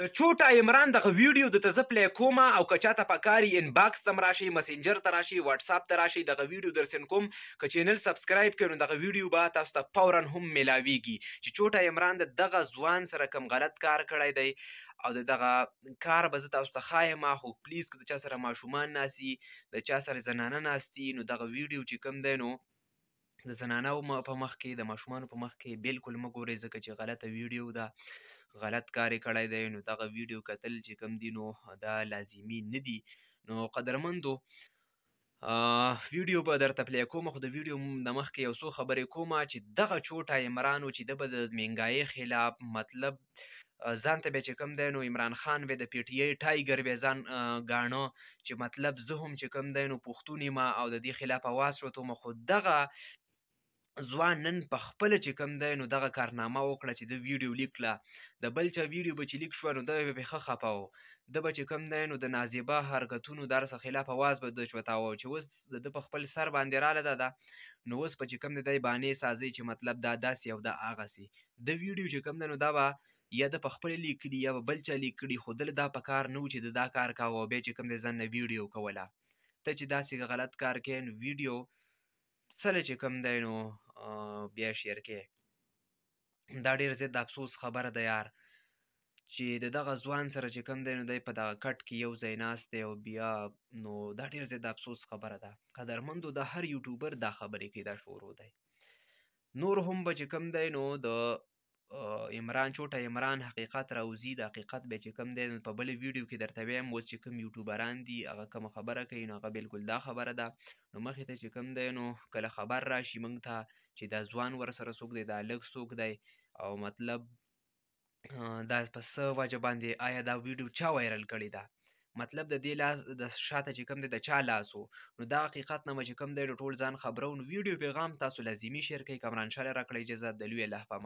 د چوټا عمران دغه ویډیو د تزه پلی کومه او که چاته په کاري انباکس تم راشي مسنجر ته راشي واتس اپ ته راشي دغه ویډیو درسن کوم که چینل سبسکرایب کړئ نو دغه ویډیو به تاسو ته فورا هم ملاویږي چې چوټا عمران د دغه ځوان سره کم غلط کار کړی دی او دغه کار به زه تاسو ته ښایم خو پلیز که د چا سره ماشومان ناسي د چا سره زنانه ناستي نو دغه ویډیو چې کوم دی نو د زنانه په مخ کې د ماشومانو په مخ کې بالکل مه ګورئ ځکه چې غلطه ویډیو ده غلط کار کړی دی نو دغه ویډیو کتل چې کم دی نو دا لازمی نه دی نو قدرمندو ویډیو به درته پلی کوم خو د ویډیو د مخکې یو څو خبرې کوم چې دغه چوټه عمران چې د به د زمینګایې خلاف مطلب ځان ته به چې کم دی نو عمران خان وې د پی ټی آی ټایګر به ځان غاڼه چې مطلب زه هم چې کم دی نو پښتون ما او د دې خلاف اواز شو ته خو دغه ځوان نن په خپل چې کم دی نو دغه کارنامه وکړه چې د ویډیو لیک لا د بل چا ویډیو به چې لیک شو نو د به ښه خپاو د به چې کم دی نو د نازیبه حرکتونو در سره خلاف आवाज به د چوتاو چې اوس د په خپل سر باندې رااله ده نو اوس په چې کم دی باندې سازي چې مطلب دا داسې او د اغه سي د ویډیو چې کم دی نو دا به یا د خپل لیکلی یا بل چا لیکلی خو دل دا په کار نه و چې دا کار کاوه به چې کم دی ځنه ویډیو کوله ته چې داسې غلط کار کین ویډیو سره چې کوم دی نو بیا شیر کې دا ډیر زیات د افسوس خبره ده یار چې د دغه ځوان سره چې کوم دی نو دی په دغه کټ کې یو ځای ناست دی او بیا نو دا ډیر زیات د افسوس خبره ده قدرمندو د هر یوټیوبر دا خبرې کې دا شروع دی نور هم به چې کوم دی نو د عمران چوټه عمران حقیقت راوزي د حقیقت به چې کوم دی په بل ویډیو کې درته ویم اوس چې کوم یوټیوبران دي هغه کوم خبره کوي نو هغه بالکل دا خبره ده نو مخې ته چې کوم دی نو کله خبر راشي موږ ته چې دا ځوان ورسره څوک دی دا لږ څوک دی او مطلب دا په څه وجه باندې آیا دا ویډیو چا وایرل کړې ده مطلب د دې لاس د شاته چې کوم دی د چا لاس وو نو دا حقیقت نه چې کوم دی ټول ځان خبرو نو ویډیو پیغام تاسو لازمی شیر کړئ کمران شاله راکړئ اجازه د لوی الله په